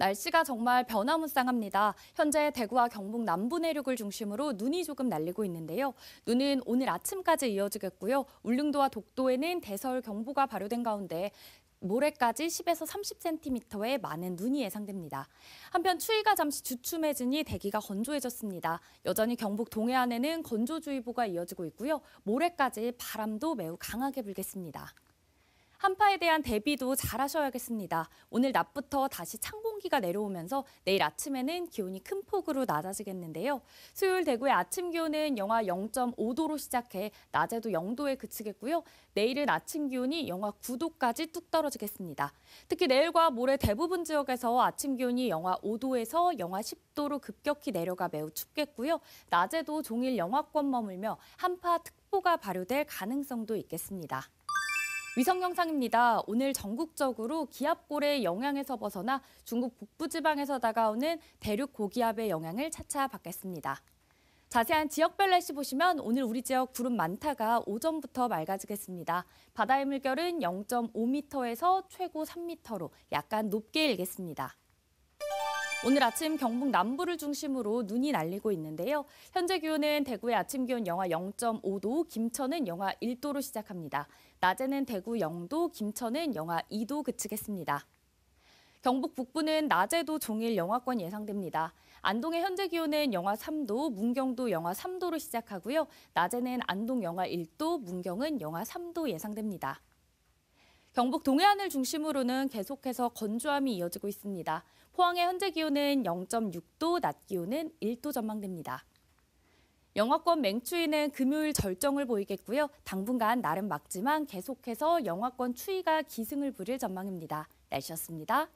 날씨가 정말 변화무쌍합니다. 현재 대구와 경북 남부 내륙을 중심으로 눈이 조금 날리고 있는데요. 눈은 오늘 아침까지 이어지겠고요. 울릉도와 독도에는 대설 경보가 발효된 가운데 모레까지 10에서 30cm의 많은 눈이 예상됩니다. 한편 추위가 잠시 주춤해지니 대기가 건조해졌습니다. 여전히 경북 동해안에는 건조주의보가 이어지고 있고요. 모레까지 바람도 매우 강하게 불겠습니다. 한파에 대한 대비도 잘하셔야겠습니다. 오늘 낮부터 다시 찬 공기가 내려오면서 내일 아침에는 기온이 큰 폭으로 낮아지겠는데요. 수요일 대구의 아침 기온은 영하 0.5도로 시작해 낮에도 0도에 그치겠고요. 내일은 아침 기온이 영하 9도까지 뚝 떨어지겠습니다. 특히 내일과 모레 대부분 지역에서 아침 기온이 영하 5도에서 영하 10도로 급격히 내려가 매우 춥겠고요. 낮에도 종일 영하권 머물며 한파 특보가 발효될 가능성도 있겠습니다. 위성 영상입니다. 오늘 전국적으로 기압골의 영향에서 벗어나 중국 북부 지방에서 다가오는 대륙 고기압의 영향을 차차 받겠습니다. 자세한 지역별 날씨 보시면 오늘 우리 지역 구름 많다가 오전부터 맑아지겠습니다. 바다의 물결은 0.5m에서 최고 3m로 약간 높게 일겠습니다. 오늘 아침 경북 남부를 중심으로 눈이 날리고 있는데요. 현재 기온은 대구의 아침 기온 영하 0.5도, 김천은 영하 1도로 시작합니다. 낮에는 대구 0도, 김천은 영하 2도 그치겠습니다. 경북 북부는 낮에도 종일 영하권 예상됩니다. 안동의 현재 기온은 영하 3도, 문경도 영하 3도로 시작하고요. 낮에는 안동 영하 1도, 문경은 영하 3도 예상됩니다. 경북 동해안을 중심으로는 계속해서 건조함이 이어지고 있습니다. 포항의 현재 기온은 0.6도, 낮 기온은 1도 전망됩니다. 영하권 맹추위는 금요일 절정을 보이겠고요. 당분간 날은 막지만 계속해서 영하권 추위가 기승을 부릴 전망입니다. 날씨였습니다.